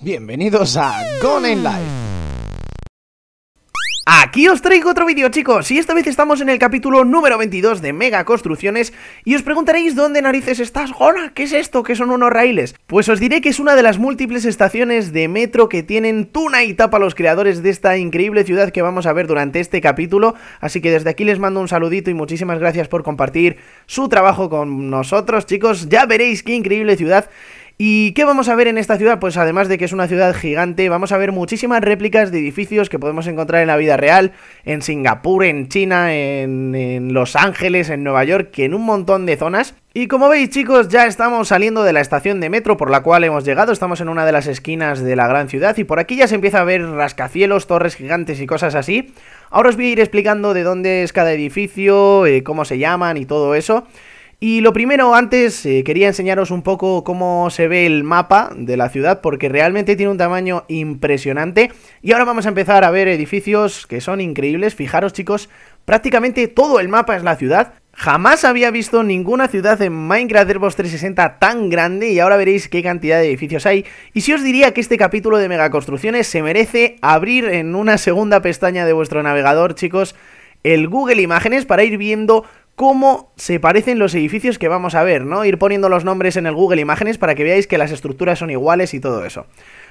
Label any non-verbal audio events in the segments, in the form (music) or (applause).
Bienvenidos a Gone in Life. Aquí os traigo otro vídeo chicos y esta vez estamos en el capítulo número 22 de Mega Construcciones y os preguntaréis dónde narices estás, Gona, ¿qué es esto? ¿Qué son unos raíles? Pues os diré que es una de las múltiples estaciones de metro que tienen Tuna y Tapa los creadores de esta increíble ciudad que vamos a ver durante este capítulo, así que desde aquí les mando un saludito y muchísimas gracias por compartir su trabajo con nosotros chicos, ya veréis qué increíble ciudad ¿Y qué vamos a ver en esta ciudad? Pues además de que es una ciudad gigante, vamos a ver muchísimas réplicas de edificios que podemos encontrar en la vida real, en Singapur, en China, en, Los Ángeles, en Nueva York, que en un montón de zonas. Y como veis chicos, ya estamos saliendo de la estación de metro por la cual hemos llegado, estamos en una de las esquinas de la gran ciudad y por aquí ya se empieza a ver rascacielos, torres gigantes y cosas así. Ahora os voy a ir explicando de dónde es cada edificio, eh, cómo se llaman y todo eso. Y lo primero, antes eh, quería enseñaros un poco cómo se ve el mapa de la ciudad, porque realmente tiene un tamaño impresionante. Y ahora vamos a empezar a ver edificios que son increíbles. Fijaros chicos, prácticamente todo el mapa es la ciudad. Jamás había visto ninguna ciudad en Minecraft Airbus 360 tan grande y ahora veréis qué cantidad de edificios hay. Y si os diría que este capítulo de megaconstrucciones se merece abrir en una segunda pestaña de vuestro navegador, chicos, el Google Imágenes para ir viendo cómo se parecen los edificios que vamos a ver, ¿no? Ir poniendo los nombres en el Google Imágenes para que veáis que las estructuras son iguales y todo eso.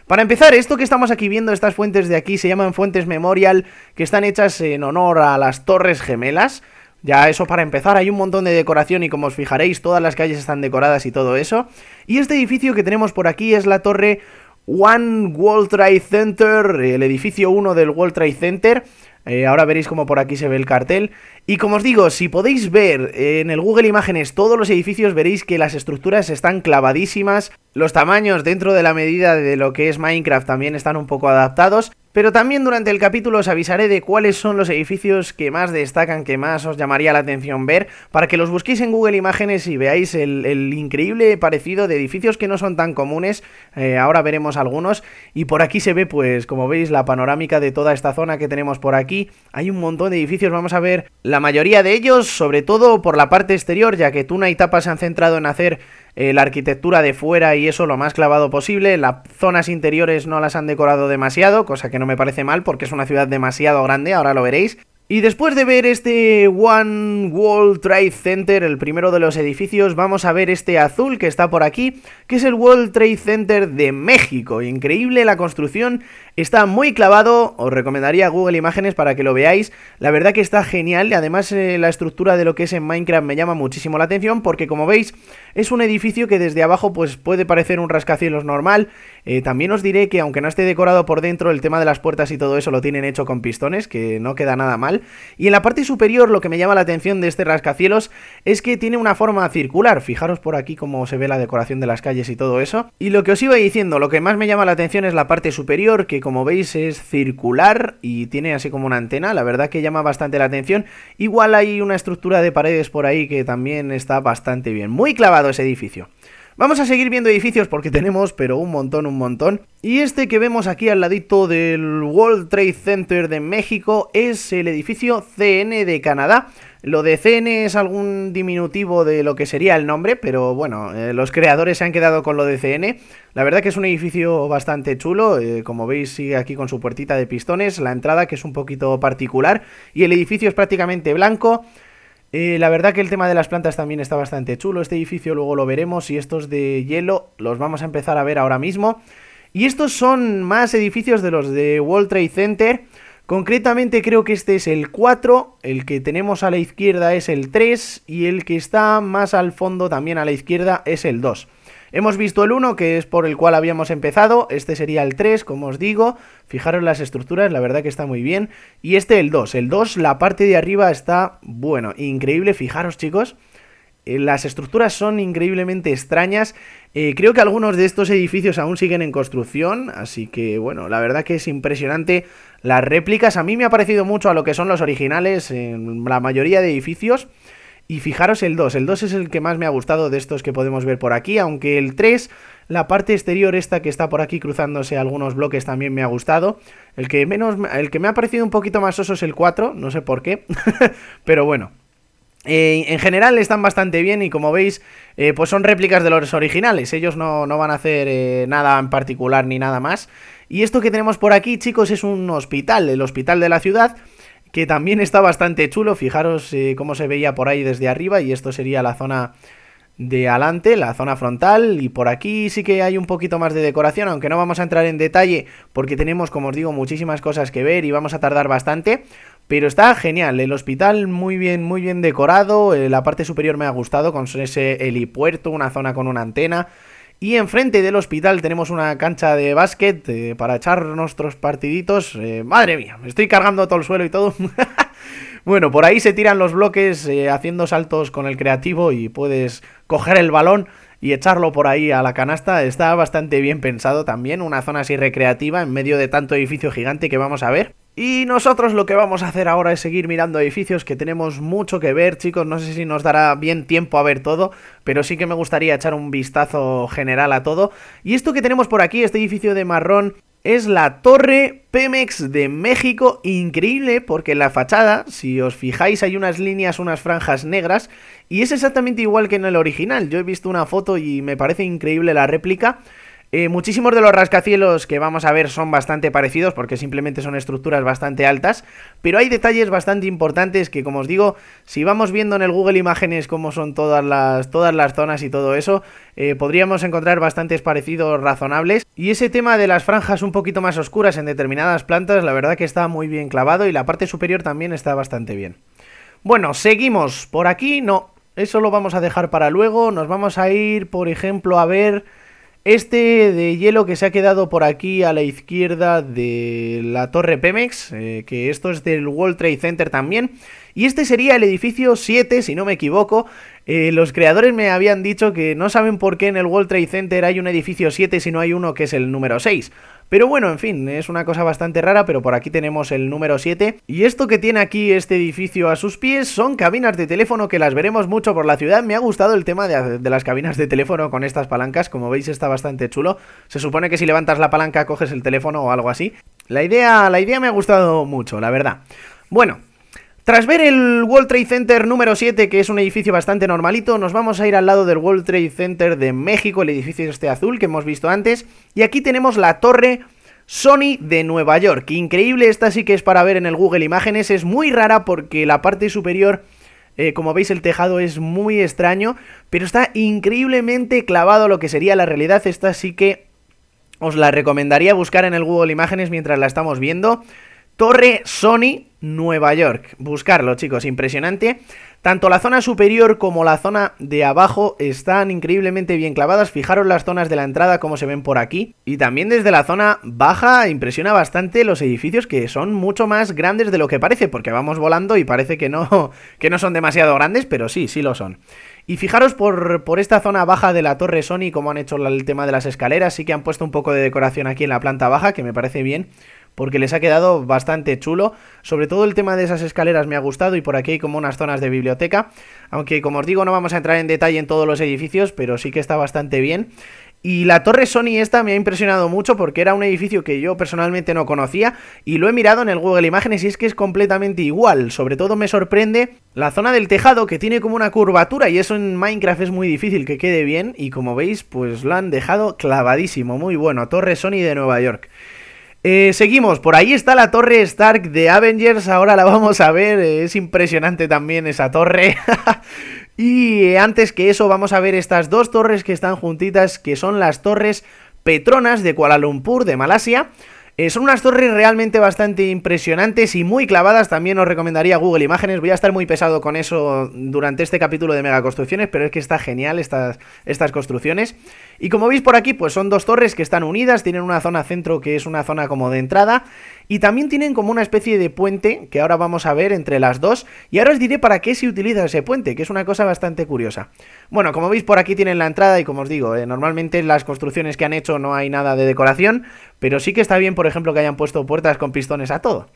Para empezar, esto que estamos aquí viendo, estas fuentes de aquí, se llaman fuentes memorial, que están hechas en honor a las Torres Gemelas. Ya eso para empezar, hay un montón de decoración y como os fijaréis, todas las calles están decoradas y todo eso. Y este edificio que tenemos por aquí es la torre One World Trade Center, el edificio 1 del World Trade Center. Eh, ahora veréis como por aquí se ve el cartel. Y como os digo, si podéis ver eh, en el Google Imágenes todos los edificios, veréis que las estructuras están clavadísimas. Los tamaños dentro de la medida de lo que es Minecraft también están un poco adaptados. Pero también durante el capítulo os avisaré de cuáles son los edificios que más destacan, que más os llamaría la atención ver, para que los busquéis en Google Imágenes y veáis el, increíble parecido de edificios que no son tan comunes. Eh, ahora veremos algunos. Y por aquí se ve, pues, como veis, la panorámica de toda esta zona que tenemos por aquí hay un montón de edificios, vamos a ver la mayoría de ellos, sobre todo por la parte exterior, ya que Tuna y Tapa se han centrado en hacer eh, la arquitectura de fuera y eso lo más clavado posible, las zonas interiores no las han decorado demasiado, cosa que no me parece mal porque es una ciudad demasiado grande, ahora lo veréis, y después de ver este One World Trade Center, el primero de los edificios, vamos a ver este azul que está por aquí, que es el World Trade Center de México. Increíble la construcción, está muy clavado, os recomendaría Google Imágenes para que lo veáis. La verdad que está genial, y además eh, la estructura de lo que es en Minecraft me llama muchísimo la atención, porque como veis, es un edificio que desde abajo pues puede parecer un rascacielos normal. Eh, también os diré que aunque no esté decorado por dentro, el tema de las puertas y todo eso lo tienen hecho con pistones, que no queda nada mal. Y en la parte superior lo que me llama la atención de este rascacielos es que tiene una forma circular. Fijaros por aquí cómo se ve la decoración de las calles y todo eso. Y lo que os iba diciendo, lo que más me llama la atención es la parte superior, que como veis es circular y tiene así como una antena. La verdad que llama bastante la atención. Igual hay una estructura de paredes por ahí que también está bastante bien. Muy clavado ese edificio. Vamos a seguir viendo edificios porque tenemos, pero un montón, un montón. Y este que vemos aquí al ladito del World Trade Center de México es el edificio CN de Canadá. Lo de CN es algún diminutivo de lo que sería el nombre, pero bueno, eh, los creadores se han quedado con lo de CN. La verdad que es un edificio bastante chulo, eh, como veis sigue aquí con su puertita de pistones, la entrada que es un poquito particular, y el edificio es prácticamente blanco, eh, la verdad que el tema de las plantas también está bastante chulo. Este edificio luego lo veremos y estos de hielo los vamos a empezar a ver ahora mismo. Y estos son más edificios de los de World Trade Center. Concretamente creo que este es el 4, el que tenemos a la izquierda es el 3 y el que está más al fondo también a la izquierda es el 2. Hemos visto el 1, que es por el cual habíamos empezado, este sería el 3, como os digo, fijaros las estructuras, la verdad que está muy bien, y este el 2, el 2, la parte de arriba está, bueno, increíble, fijaros chicos, eh, las estructuras son increíblemente extrañas. Eh, creo que algunos de estos edificios aún siguen en construcción, así que bueno, la verdad que es impresionante las réplicas. A mí me ha parecido mucho a lo que son los originales en la mayoría de edificios. Y fijaros el 2, el 2 es el que más me ha gustado de estos que podemos ver por aquí, aunque el 3, la parte exterior esta que está por aquí cruzándose algunos bloques también me ha gustado. El que, menos, el que me ha parecido un poquito más oso es el 4, no sé por qué, (laughs) pero bueno. Eh, en general están bastante bien y como veis, eh, pues son réplicas de los originales. Ellos no, van a hacer eh, nada en particular ni nada más. Y esto que tenemos por aquí, chicos, es un hospital, el hospital de la ciudad que también está bastante chulo. Fijaros eh, cómo se veía por ahí desde arriba y esto sería la zona de adelante, la zona frontal y por aquí sí que hay un poquito más de decoración, aunque no vamos a entrar en detalle porque tenemos, como os digo, muchísimas cosas que ver y vamos a tardar bastante. Pero está genial, el hospital muy bien, muy bien decorado, eh, la parte superior me ha gustado con ese helipuerto, una zona con una antena, y enfrente del hospital tenemos una cancha de básquet eh, para echar nuestros partiditos. Eh, madre mía, me estoy cargando todo el suelo y todo. (laughs) bueno, por ahí se tiran los bloques eh, haciendo saltos con el creativo y puedes coger el balón y echarlo por ahí a la canasta. Está bastante bien pensado también, una zona así recreativa en medio de tanto edificio gigante que vamos a ver. Y nosotros lo que vamos a hacer ahora es seguir mirando edificios que tenemos mucho que ver, chicos. No sé si nos dará bien tiempo a ver todo, pero sí que me gustaría echar un vistazo general a todo. Y esto que tenemos por aquí, este edificio de marrón, es la Torre Pemex de México. Increíble porque en la fachada, si os fijáis, hay unas líneas, unas franjas negras y es exactamente igual que en el original. Yo he visto una foto y me parece increíble la réplica. Eh, muchísimos de los rascacielos que vamos a ver son bastante parecidos porque simplemente son estructuras bastante altas, pero hay detalles bastante importantes que, como os digo, si vamos viendo en el Google Imágenes cómo son todas las, todas las zonas y todo eso, eh, podríamos encontrar bastantes parecidos razonables. Y ese tema de las franjas un poquito más oscuras en determinadas plantas, la verdad que está muy bien clavado y la parte superior también está bastante bien. Bueno, seguimos. Por aquí no. Eso lo vamos a dejar para luego. Nos vamos a ir, por ejemplo, a ver... Este de hielo que se ha quedado por aquí a la izquierda de la torre Pemex, eh, que esto es del World Trade Center también. Y este sería el edificio 7, si no me equivoco. Eh, los creadores me habían dicho que no saben por qué en el World Trade Center hay un edificio 7 si no hay uno que es el número 6. Pero bueno, en fin, es una cosa bastante rara, pero por aquí tenemos el número 7. Y esto que tiene aquí este edificio a sus pies son cabinas de teléfono que las veremos mucho por la ciudad. Me ha gustado el tema de, de las cabinas de teléfono con estas palancas, como veis está bastante chulo. Se supone que si levantas la palanca coges el teléfono o algo así. La idea, la idea me ha gustado mucho, la verdad. Bueno, tras ver el World Trade Center número 7, que es un edificio bastante normalito, nos vamos a ir al lado del World Trade Center de México, el edificio este azul que hemos visto antes, y aquí tenemos la torre Sony de Nueva York. Increíble, esta sí que es para ver en el Google Imágenes, es muy rara porque la parte superior... Eh, como veis el tejado es muy extraño, pero está increíblemente clavado lo que sería la realidad. Esta sí que os la recomendaría buscar en el Google Imágenes mientras la estamos viendo. Torre Sony, Nueva York. Buscarlo, chicos, impresionante. Tanto la zona superior como la zona de abajo están increíblemente bien clavadas. Fijaros las zonas de la entrada como se ven por aquí. Y también desde la zona baja impresiona bastante los edificios que son mucho más grandes de lo que parece, porque vamos volando y parece que no, (laughs) que no son demasiado grandes, pero sí, sí lo son. Y fijaros por, por, esta zona baja de la torre Sony, como han hecho el tema de las escaleras, sí que han puesto un poco de decoración aquí en la planta baja, que me parece bien porque les ha quedado bastante chulo. Sobre todo el tema de esas escaleras me ha gustado y por aquí hay como unas zonas de biblioteca, aunque como os digo no vamos a entrar en detalle en todos los edificios, pero sí que está bastante bien. Y la torre Sony esta me ha impresionado mucho porque era un edificio que yo personalmente no conocía y lo he mirado en el Google Imágenes y es que es completamente igual. Sobre todo me sorprende la zona del tejado que tiene como una curvatura y eso en Minecraft es muy difícil que quede bien y como veis pues lo han dejado clavadísimo. Muy bueno, torre Sony de Nueva York. Eh, seguimos, por ahí está la torre Stark de Avengers, ahora la vamos a ver, eh, es impresionante también esa torre. (laughs) y eh, antes que eso vamos a ver estas dos torres que están juntitas, que son las torres Petronas de Kuala Lumpur, de Malasia. son unas torres realmente bastante impresionantes y muy clavadas. También os recomendaría Google Imágenes. Voy a estar muy pesado con eso durante este capítulo de mega construcciones, pero es que está genial estas construcciones. Y como veis por aquí, pues son dos torres que están unidas, tienen una zona centro que es una zona como de entrada, y también tienen como una especie de puente que ahora vamos a ver entre las dos, y ahora os diré para qué se utiliza ese puente, que es una cosa bastante curiosa. Bueno, como veis por aquí tienen la entrada, y como os digo, eh, normalmente en las construcciones que han hecho no hay nada de decoración, pero sí que está bien, por ejemplo, que hayan puesto puertas con pistones a todo.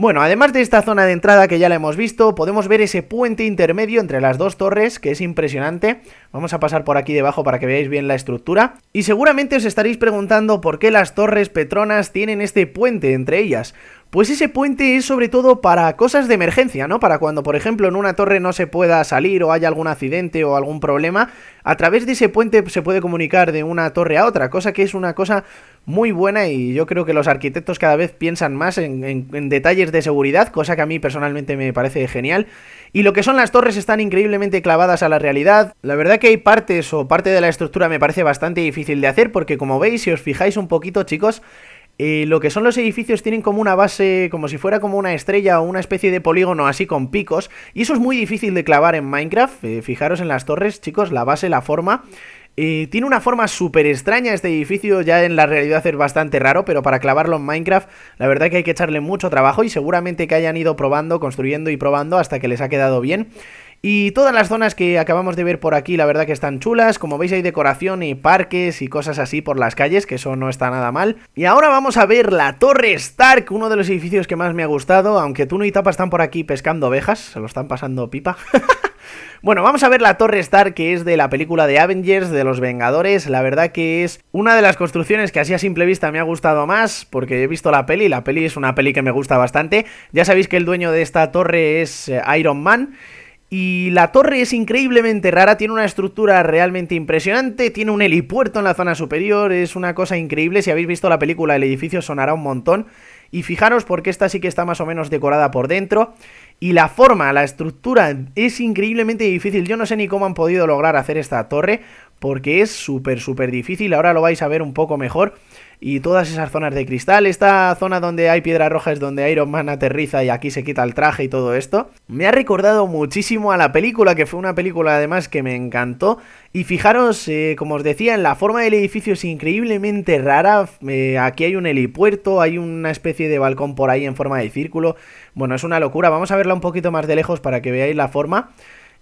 Bueno, además de esta zona de entrada que ya la hemos visto, podemos ver ese puente intermedio entre las dos torres, que es impresionante. Vamos a pasar por aquí debajo para que veáis bien la estructura. Y seguramente os estaréis preguntando por qué las torres Petronas tienen este puente entre ellas. Pues ese puente es sobre todo para cosas de emergencia, ¿no? Para cuando, por ejemplo, en una torre no se pueda salir o haya algún accidente o algún problema, a través de ese puente se puede comunicar de una torre a otra, cosa que es una cosa muy buena y yo creo que los arquitectos cada vez piensan más en, detalles de seguridad, cosa que a mí personalmente me parece genial. Y lo que son las torres están increíblemente clavadas a la realidad. La verdad que hay partes o parte de la estructura me parece bastante difícil de hacer porque como veis, si os fijáis un poquito chicos, eh, lo que son los edificios tienen como una base, como si fuera como una estrella o una especie de polígono así con picos, y eso es muy difícil de clavar en Minecraft, eh, fijaros en las torres, chicos, la base, la forma... Eh, tiene una forma súper extraña este edificio, ya en la realidad es bastante raro, pero para clavarlo en Minecraft la verdad que hay que echarle mucho trabajo y seguramente que hayan ido probando, construyendo y probando hasta que les ha quedado bien. Y todas las zonas que acabamos de ver por aquí, la verdad que están chulas. Como veis hay decoración y parques y cosas así por las calles, que eso no está nada mal. Y ahora vamos a ver la Torre Stark, uno de los edificios que más me ha gustado. Aunque Tuno y Tapa están por aquí pescando ovejas, se lo están pasando pipa. (laughs) Bueno, vamos a ver la Torre Stark, que es de la película de Avengers, de los Vengadores. La verdad que es una de las construcciones que así a simple vista me ha gustado más, porque he visto la peli, la peli es una peli que me gusta bastante. Ya sabéis que el dueño de esta torre es eh, Iron Man, y la torre es increíblemente rara, tiene una estructura realmente impresionante, tiene un helipuerto en la zona superior, es una cosa increíble, si habéis visto la película el edificio sonará un montón. Y fijaros porque esta sí que está más o menos decorada por dentro. Y la forma, la estructura es increíblemente difícil. Yo no sé ni cómo han podido lograr hacer esta torre porque es súper, súper difícil. Ahora lo vais a ver un poco mejor y todas esas zonas de cristal. Esta zona donde hay piedra roja es donde Iron Man aterriza y aquí se quita el traje y todo esto. Me ha recordado muchísimo a la película, que fue una película además que me encantó. Y fijaros, eh, como os decía, en la forma del edificio es increíblemente rara. Eh, aquí hay un helipuerto, hay una especie de balcón por ahí en forma de círculo. Bueno, es una locura. Vamos a verla un poquito más de lejos para que veáis la forma.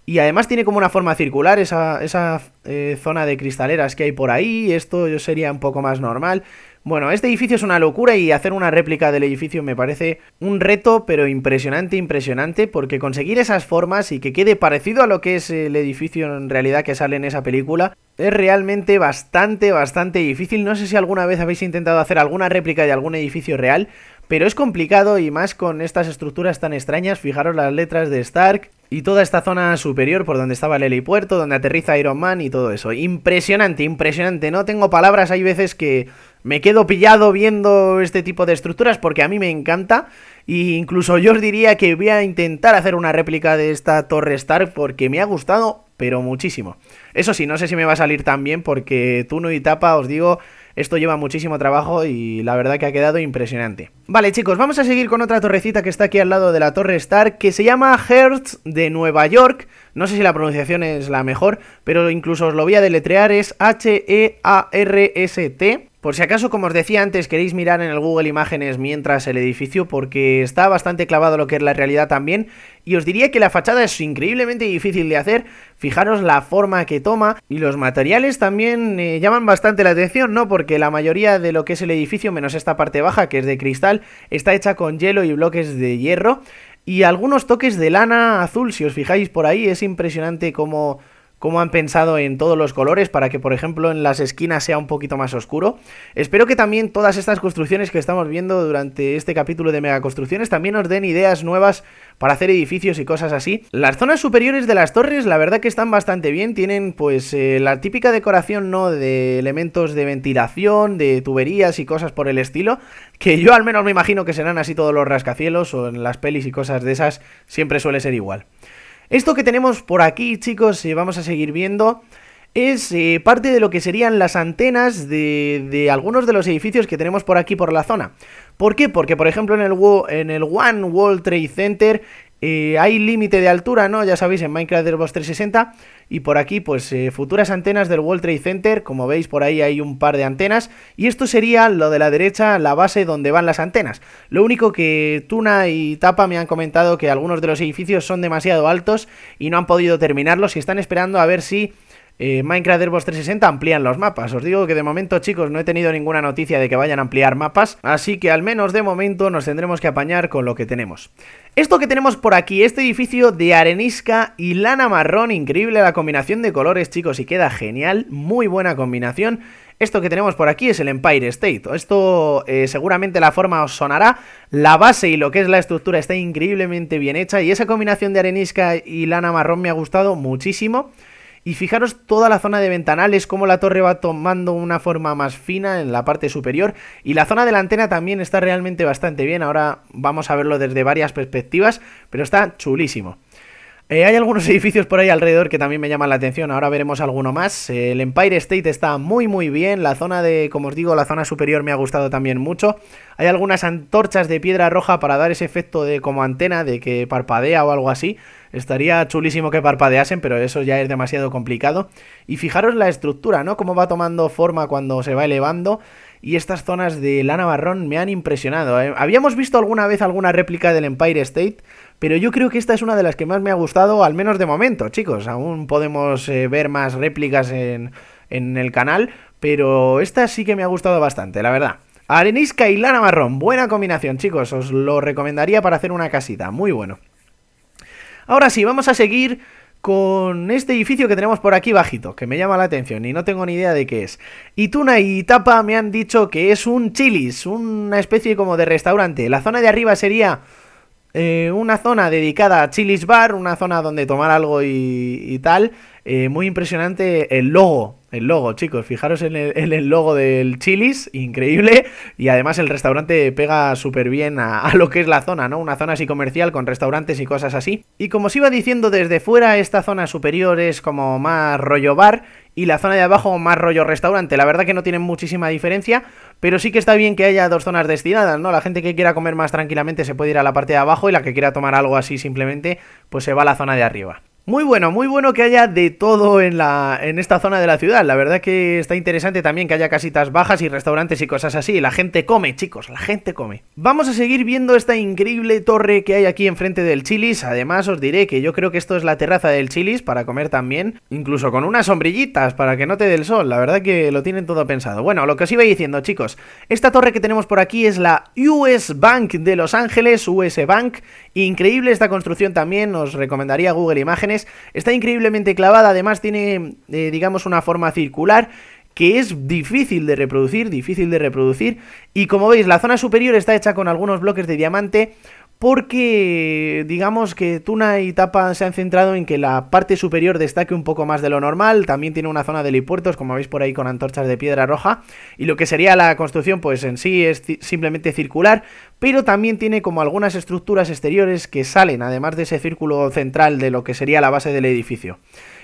Y además tiene como una forma circular esa, esa eh, zona de cristaleras que hay por ahí. Esto yo sería un poco más normal. Bueno, este edificio es una locura y hacer una réplica del edificio me parece un reto, pero impresionante, impresionante, porque conseguir esas formas y que quede parecido a lo que es el edificio en realidad que sale en esa película, es realmente bastante, bastante difícil. No sé si alguna vez habéis intentado hacer alguna réplica de algún edificio real, pero es complicado y más con estas estructuras tan extrañas. Fijaros las letras de Stark y toda esta zona superior por donde estaba el helipuerto, donde aterriza Iron Man y todo eso. Impresionante, impresionante. No tengo palabras, hay veces que me quedo pillado viendo este tipo de estructuras porque a mí me encanta. Y e incluso yo os diría que voy a intentar hacer una réplica de esta Torre Stark porque me ha gustado, pero muchísimo. Eso sí, no sé si me va a salir tan bien porque Tuno y Tapa, os digo, esto lleva muchísimo trabajo y la verdad que ha quedado impresionante. Vale chicos, vamos a seguir con otra torrecita que está aquí al lado de la Torre Stark que se llama Hertz de Nueva York. No sé si la pronunciación es la mejor, pero incluso os lo voy a deletrear, es H-E-A-R-S-T por si acaso, como os decía antes, queréis mirar en el Google Imágenes mientras el edificio porque está bastante clavado lo que es la realidad también y os diría que la fachada es increíblemente difícil de hacer, fijaros la forma que toma y los materiales también eh, llaman bastante la atención, ¿no? Porque la mayoría de lo que es el edificio, menos esta parte baja que es de cristal, está hecha con hielo y bloques de hierro y algunos toques de lana azul, si os fijáis por ahí, es impresionante como cómo han pensado en todos los colores para que, por ejemplo, en las esquinas sea un poquito más oscuro. Espero que también todas estas construcciones que estamos viendo durante este capítulo de megaconstrucciones también nos den ideas nuevas para hacer edificios y cosas así. Las zonas superiores de las torres la verdad que están bastante bien, tienen pues eh, la típica decoración no de elementos de ventilación, de tuberías y cosas por el estilo, que yo al menos me imagino que serán así todos los rascacielos o en las pelis y cosas de esas siempre suele ser igual. Esto que tenemos por aquí, chicos, y eh, vamos a seguir viendo, es eh, parte de lo que serían las antenas de, algunos de los edificios que tenemos por aquí por la zona. ¿Por qué? Porque, por ejemplo, en el, en el One World Trade Center eh, hay límite de altura, ¿no? Ya sabéis, en Minecraft Airbox 360. Y por aquí, pues, eh, futuras antenas del World Trade Center. Como veis, por ahí hay un par de antenas. Y esto sería lo de la derecha, la base donde van las antenas. Lo único que Tuna y Tapa me han comentado que algunos de los edificios son demasiado altos y no han podido terminarlos y están esperando a ver si eh, Minecraft Airbus 360 amplían los mapas. Os digo que de momento, chicos, no he tenido ninguna noticia de que vayan a ampliar mapas, así que al menos de momento nos tendremos que apañar con lo que tenemos. Esto que tenemos por aquí, este edificio de arenisca y lana marrón, increíble la combinación de colores, chicos, y queda genial, muy buena combinación. Esto que tenemos por aquí es el Empire State. Esto eh, seguramente la forma os sonará. La base y lo que es la estructura está increíblemente bien hecha y esa combinación de arenisca y lana marrón me ha gustado muchísimo. Y fijaros toda la zona de ventanales, como la torre va tomando una forma más fina en la parte superior. Y la zona de la antena también está realmente bastante bien. Ahora vamos a verlo desde varias perspectivas, pero está chulísimo. Eh, hay algunos (laughs) edificios por ahí alrededor que también me llaman la atención, ahora veremos alguno más. Eh, el Empire State está muy muy bien, la zona de, como os digo, la zona superior me ha gustado también mucho. Hay algunas antorchas de piedra roja para dar ese efecto de como antena, de que parpadea o algo así. Estaría chulísimo que parpadeasen, pero eso ya es demasiado complicado. Y fijaros la estructura, ¿no? Cómo va tomando forma cuando se va elevando y estas zonas de lana marrón me han impresionado. ¿eh? Habíamos visto alguna vez alguna réplica del Empire State, pero yo creo que esta es una de las que más me ha gustado, al menos de momento, chicos. Aún podemos eh, ver más réplicas en, en el canal, pero esta sí que me ha gustado bastante, la verdad. Arenisca y lana marrón, buena combinación, chicos. Os lo recomendaría para hacer una casita, muy bueno. Ahora sí, vamos a seguir con este edificio que tenemos por aquí bajito, que me llama la atención y no tengo ni idea de qué es. Ituna y Tapa me han dicho que es un chilis, una especie como de restaurante. La zona de arriba sería eh, una zona dedicada a Chili's Bar, una zona donde tomar algo y, tal. Eh, muy impresionante el logo el logo, chicos, fijaros en el, el, logo del Chilis, increíble. Y además el restaurante pega súper bien a, a, lo que es la zona, ¿no? Una zona así comercial con restaurantes y cosas así. Y como os iba diciendo desde fuera, esta zona superior es como más rollo bar y la zona de abajo más rollo restaurante. La verdad que no tienen muchísima diferencia, pero sí que está bien que haya dos zonas destinadas, ¿no? La gente que quiera comer más tranquilamente se puede ir a la parte de abajo y la que quiera tomar algo así simplemente, pues se va a la zona de arriba. Muy bueno, muy bueno que haya de todo en, la, en esta zona de la ciudad. La verdad que está interesante también que haya casitas bajas y restaurantes y cosas así. La gente come, chicos, la gente come. Vamos a seguir viendo esta increíble torre que hay aquí enfrente del Chilis. Además, os diré que yo creo que esto es la terraza del Chilis para comer también. Incluso con unas sombrillitas para que no te dé el sol. La verdad que lo tienen todo pensado. Bueno, lo que os iba diciendo, chicos. Esta torre que tenemos por aquí es la US Bank de Los Ángeles, US Bank. Increíble esta construcción también. Os recomendaría Google Imágenes Está increíblemente clavada, además tiene, eh, digamos, una forma circular que es difícil de reproducir, difícil de reproducir. Y como veis, la zona superior está hecha con algunos bloques de diamante porque digamos que Tuna y Tapa se han centrado en que la parte superior destaque un poco más de lo normal, también tiene una zona de helipuertos, como veis por ahí con antorchas de piedra roja, y lo que sería la construcción pues en sí es simplemente circular, pero también tiene como algunas estructuras exteriores que salen, además de ese círculo central de lo que sería la base del edificio.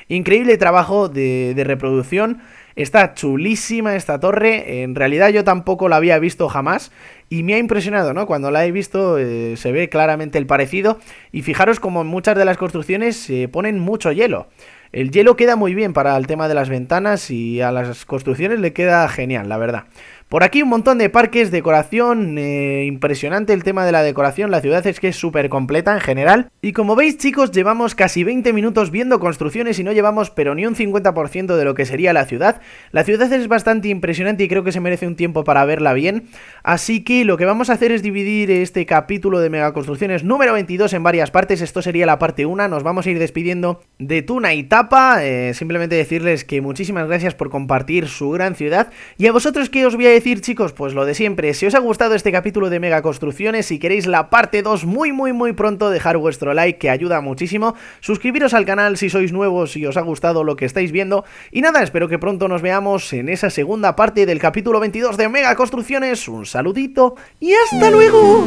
Increíble trabajo de, de reproducción Está chulísima esta torre, en realidad yo tampoco la había visto jamás y me ha impresionado, ¿no? Cuando la he visto eh, se ve claramente el parecido y fijaros como en muchas de las construcciones se ponen mucho hielo. El hielo queda muy bien para el tema de las ventanas y a las construcciones le queda genial, la verdad. Por aquí un montón de parques, decoración, eh, impresionante el tema de la decoración, la ciudad es que es súper completa en general. Y como veis chicos, llevamos casi 20 minutos viendo construcciones y no llevamos pero ni un 50% de lo que sería la ciudad. La ciudad es bastante impresionante y creo que se merece un tiempo para verla bien. Así que lo que vamos a hacer es dividir este capítulo de megaconstrucciones número 22 en varias partes, esto sería la parte 1, nos vamos a ir despidiendo de Tuna y Tapa, eh, simplemente decirles que muchísimas gracias por compartir su gran ciudad y a vosotros que os voy a chicos, pues lo de siempre, si os ha gustado este capítulo de Mega Construcciones, si queréis la parte 2 muy muy muy pronto, dejar vuestro like que ayuda muchísimo, suscribiros al canal si sois nuevos y os ha gustado lo que estáis viendo, y nada, espero que pronto nos veamos en esa segunda parte del capítulo 22 de Mega Construcciones, un saludito y hasta luego.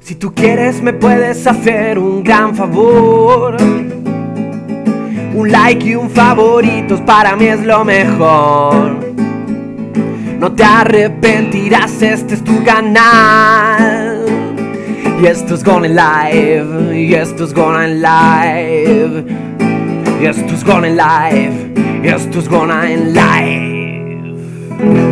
Si tú quieres me puedes hacer un gran favor. Un like y un favorito para mí es lo mejor no te arrepentirás, este es tu canal. Y esto es Gone Live, y esto es Gone Live, y esto es Gone Live, y esto es Gone Live.